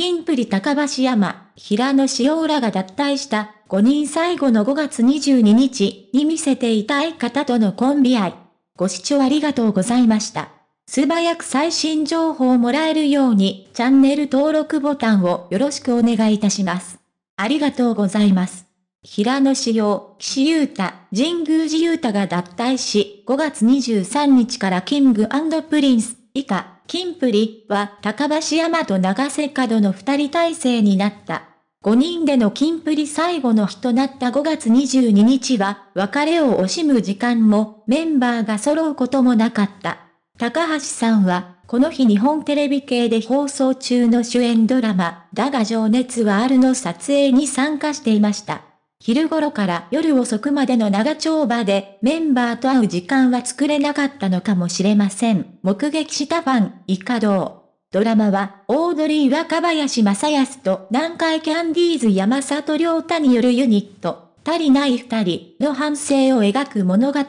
キンプリ高橋山、平野潮らが脱退した5人最後の5月22日に見せていた相方とのコンビ愛。ご視聴ありがとうございました。素早く最新情報をもらえるようにチャンネル登録ボタンをよろしくお願いいたします。ありがとうございます。平野紫耀、岸優太、神宮寺優太が脱退し、5月23日からキングプリンス以下キンプリは高橋山と長瀬角の二人体制になった。5人でのキンプリ最後の日となった5月22日は、別れを惜しむ時間も、メンバーが揃うこともなかった。高橋さんは、この日日本テレビ系で放送中の主演ドラマ、だが情熱はあるの撮影に参加していました。昼頃から夜遅くまでの長丁場でメンバーと会う時間は作れなかったのかもしれません。目撃したファン、カ・ド同。ドラマは、オードリー若林正康と南海キャンディーズ山里亮太によるユニット、足りない二人の反省を描く物語。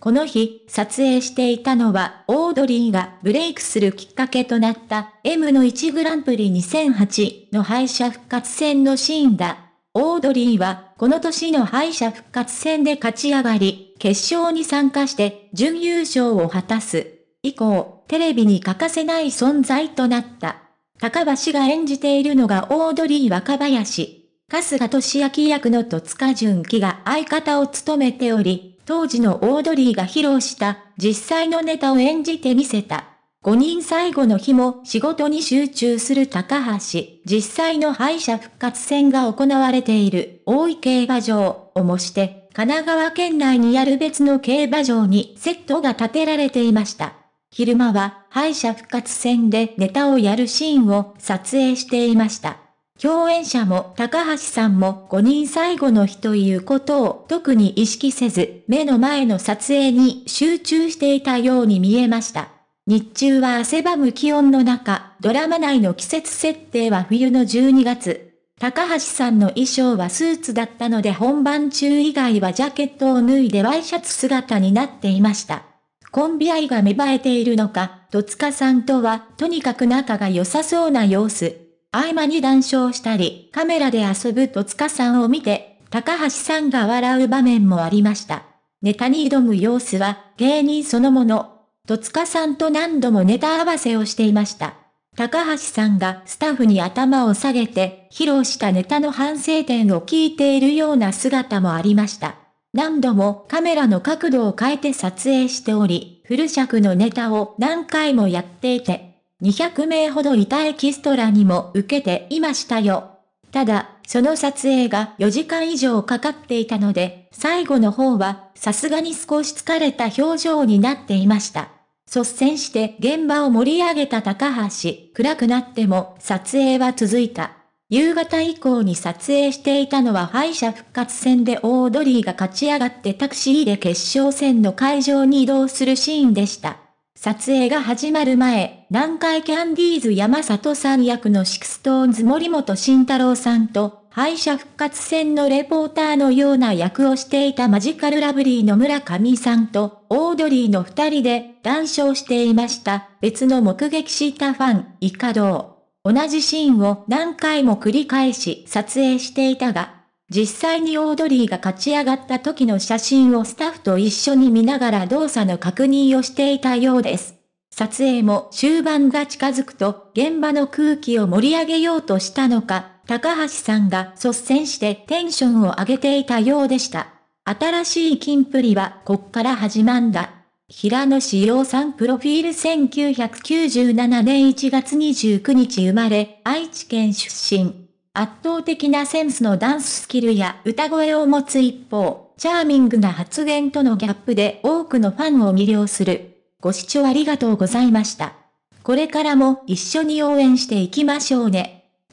この日、撮影していたのは、オードリーがブレイクするきっかけとなった、M の1グランプリ2008の敗者復活戦のシーンだ。オードリーは、この年の敗者復活戦で勝ち上がり、決勝に参加して、準優勝を果たす。以降、テレビに欠かせない存在となった。高橋が演じているのがオードリー若林。春日俊明役の戸塚純喜が相方を務めており、当時のオードリーが披露した実際のネタを演じてみせた。5人最後の日も仕事に集中する高橋、実際の敗者復活戦が行われている大井競馬場を模して、神奈川県内にある別の競馬場にセットが建てられていました。昼間は敗者復活戦でネタをやるシーンを撮影していました。共演者も高橋さんも5人最後の日ということを特に意識せず、目の前の撮影に集中していたように見えました。日中は汗ばむ気温の中、ドラマ内の季節設定は冬の12月。高橋さんの衣装はスーツだったので本番中以外はジャケットを脱いでワイシャツ姿になっていました。コンビ愛が芽生えているのか、戸塚さんとはとにかく仲が良さそうな様子。合間に談笑したり、カメラで遊ぶ戸塚さんを見て、高橋さんが笑う場面もありました。ネタに挑む様子は芸人そのもの。戸塚さんと何度もネタ合わせをしていました。高橋さんがスタッフに頭を下げて、披露したネタの反省点を聞いているような姿もありました。何度もカメラの角度を変えて撮影しており、フル尺のネタを何回もやっていて、200名ほどいたエキストラにも受けていましたよ。ただ、その撮影が4時間以上かかっていたので、最後の方はさすがに少し疲れた表情になっていました。率先して現場を盛り上げた高橋、暗くなっても撮影は続いた。夕方以降に撮影していたのは敗者復活戦でオードリーが勝ち上がってタクシーで決勝戦の会場に移動するシーンでした。撮影が始まる前、南海キャンディーズ山里さん役のシクストーンズ森本慎太郎さんと、敗者復活戦のレポーターのような役をしていたマジカルラブリーの村上さんと、オードリーの二人で談笑していました。別の目撃したファン、イカドウ。同じシーンを何回も繰り返し撮影していたが、実際にオードリーが勝ち上がった時の写真をスタッフと一緒に見ながら動作の確認をしていたようです。撮影も終盤が近づくと、現場の空気を盛り上げようとしたのか、高橋さんが率先してテンションを上げていたようでした。新しい金プリはこっから始まんだ。平野志陽さんプロフィール1997年1月29日生まれ、愛知県出身。圧倒的なセンスのダンススキルや歌声を持つ一方、チャーミングな発言とのギャップで多くのファンを魅了する。ご視聴ありがとうございました。これからも一緒に応援していきましょうね。